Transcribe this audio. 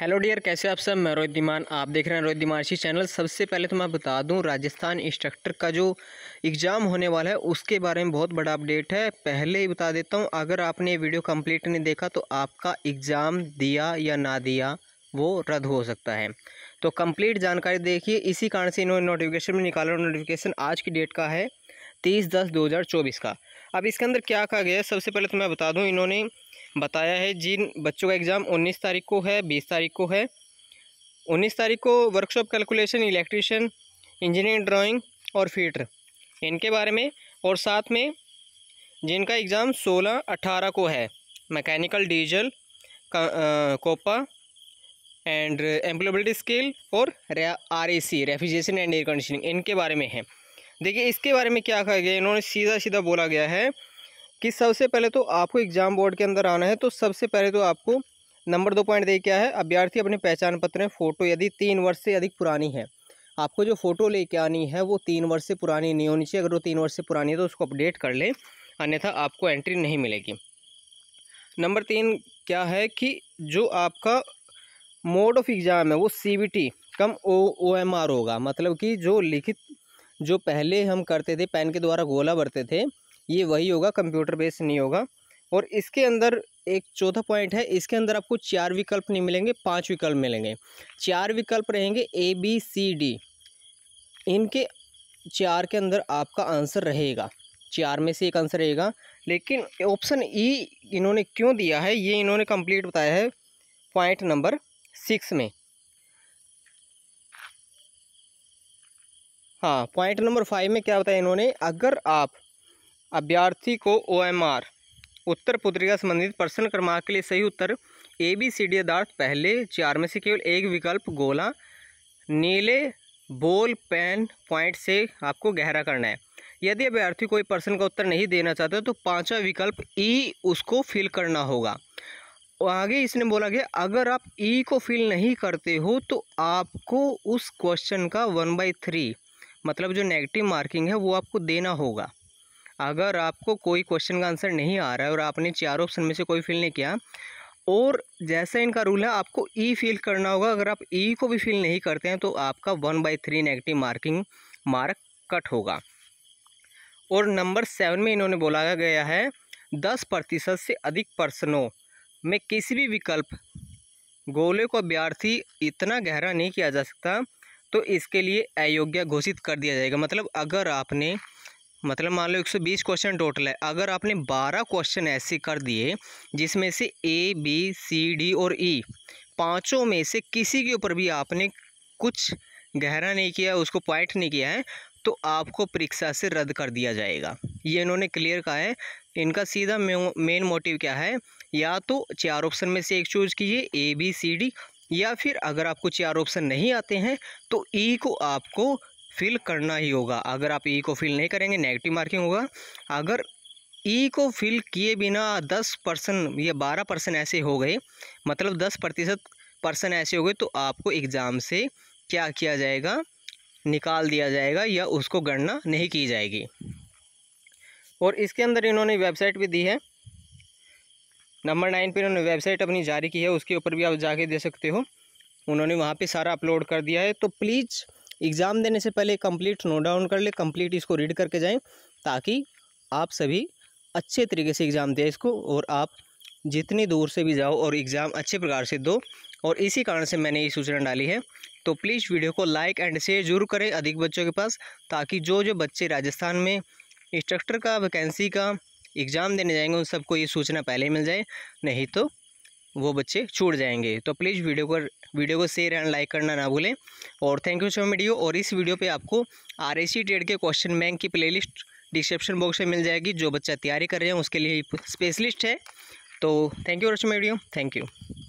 hello dear कैसे आप सब मैं रोहित दीमान आप देख रहे हैं रोहित दिमाशी चैनल सबसे पहले तो मैं बता दूं राजस्थान इंस्ट्रक्टर का जो एग्ज़ाम होने वाला है उसके बारे में बहुत बड़ा अपडेट है पहले ही बता देता हूं अगर आपने वीडियो कंप्लीट नहीं देखा तो आपका एग्ज़ाम दिया या ना दिया वो रद्द हो सकता है तो कम्प्लीट जानकारी देखिए इसी कारण से इन्होंने नोटिफिकेशन में निकाला नोटिफिकेशन आज की डेट का है तीस दस दो हज़ार चौबीस का अब इसके अंदर क्या कहा गया है सबसे पहले तो मैं बता दूं इन्होंने बताया है जिन बच्चों का एग्ज़ाम उन्नीस तारीख को है बीस तारीख को है उन्नीस तारीख को workshop calculation electrician engineering drawing और फीटर इनके बारे में और साथ में जिनका एग्ज़ाम सोलह अट्ठारह को है mechanical diesel COPA and employability skill और R A C refrigeration and air conditioning इनके बारे में है देखिए इसके बारे में क्या कहा गया इन्होंने सीधा सीधा बोला गया है कि सबसे पहले तो आपको एग्ज़ाम बोर्ड के अंदर आना है तो सबसे पहले तो आपको नंबर दो पॉइंट दे क्या है अभ्यर्थी अपने पहचान पत्र में फ़ोटो यदि तीन वर्ष से अधिक पुरानी है आपको जो फ़ोटो लेके आनी है वो तीन वर्ष से पुरानी नहीं होनी चाहिए अगर वो तीन वर्ष से पुरानी है तो उसको अपडेट कर लें अन्यथा आपको एंट्री नहीं मिलेगी नंबर तीन क्या है कि जो आपका मोड ऑफ एग्ज़ाम है वो C T cum O O M R होगा मतलब कि जो लिखित जो पहले हम करते थे पेन के द्वारा गोला भरते थे ये वही होगा कंप्यूटर बेस नहीं होगा और इसके अंदर एक चौथा पॉइंट है इसके अंदर आपको चार विकल्प नहीं मिलेंगे पांच विकल्प मिलेंगे चार विकल्प रहेंगे ए बी सी डी इनके चार के अंदर आपका आंसर रहेगा चार में से एक आंसर रहेगा लेकिन ऑप्शन ई e इन्होंने क्यों दिया है ये इन्होंने कंप्लीट बताया है पॉइंट नंबर सिक्स में हाँ पॉइंट नंबर फाइव में क्या बताया इन्होंने अगर आप अभ्यर्थी को ओ उत्तर पुत्रिका संबंधित प्रश्न क्रमांक के लिए सही उत्तर ए बी सी डी यदार्थ पहले चार में से केवल एक विकल्प गोला नीले बोल पेन पॉइंट से आपको गहरा करना है यदि अभ्यर्थी कोई प्रश्न का उत्तर नहीं देना चाहता तो पांचवा विकल्प ई e, उसको फिल करना होगा आगे इसने बोला कि अगर आप ई e को फिल नहीं करते हो तो आपको उस क्वेश्चन का वन बाई थ्री मतलब जो नेगेटिव मार्किंग है वो आपको देना होगा अगर आपको कोई क्वेश्चन का आंसर नहीं आ रहा है और आपने चार ऑप्शन में से कोई फिल नहीं किया और जैसा इनका रूल है आपको ई e फिल करना होगा अगर आप ई e को भी फिल नहीं करते हैं तो आपका one by three negative marking mark cut होगा और नंबर सेवन में इन्होंने बोला गया है दस प्रतिशत से अधिक प्रश्नों में किसी भी विकल्प गोले को अभ्यार्थी इतना गहरा नहीं किया जा सकता तो इसके लिए अयोग्य घोषित कर दिया जाएगा मतलब अगर आपने मतलब मान लो 120 क्वेश्चन टोटल है अगर आपने 12 क्वेश्चन ऐसे कर दिए जिसमें से ए बी सी डी और ई e, पाँचों में से किसी के ऊपर भी आपने कुछ गहरा नहीं किया उसको पॉइंट नहीं किया है तो आपको परीक्षा से रद्द कर दिया जाएगा ये इन्होंने क्लियर कहा है इनका सीधा मेन मोटिव क्या है या तो चार ऑप्शन में से एक चूज कीजिए ए बी सी डी या फिर अगर आपको चार ऑप्शन नहीं आते हैं तो ई e को आपको फिल करना ही होगा अगर आप ई e को फिल नहीं करेंगे नेगेटिव मार्किंग होगा अगर ई e को फिल किए बिना दस परसेंट या बारह परसेंट ऐसे हो गए मतलब दस प्रतिशत पर्सन ऐसे हो गए तो आपको एग्ज़ाम से क्या किया जाएगा निकाल दिया जाएगा या उसको गणना नहीं की जाएगी और इसके अंदर इन्होंने वेबसाइट भी दी है नंबर नाइन पर उन्होंने वेबसाइट अपनी जारी की है उसके ऊपर भी आप जाके दे सकते हो उन्होंने वहाँ पर सारा अपलोड कर दिया है तो प्लीज़ एग्ज़ाम देने से पहले कंप्लीट नोट डाउन कर ले कंप्लीट इसको रीड करके जाएं ताकि आप सभी अच्छे तरीके से एग्ज़ाम दें इसको और आप जितनी दूर से भी जाओ और एग्ज़ाम अच्छे प्रकार से दो और इसी कारण से मैंने ये सूचना डाली है तो प्लीज़ वीडियो को लाइक एंड शेयर जरूर करें अधिक बच्चों के पास ताकि जो जो बच्चे राजस्थान में इंस्ट्रक्टर का वैकेंसी का एग्ज़ाम देने जाएंगे उन सबको ये सूचना पहले ही मिल जाए नहीं तो वो बच्चे छूट जाएंगे तो प्लीज़ वीडियो को वीडियो को शेयर एंड लाइक करना ना भूलें और thank you so much video और इस वीडियो पे आपको आर ट्रेड के क्वेश्चन बैंक की प्लेलिस्ट डिस्क्रिप्शन बॉक्स में मिल जाएगी जो बच्चा तैयारी कर रहे हैं उसके लिए स्पेशलिस्ट है तो थैंक यू सो मीडियो थैंक यू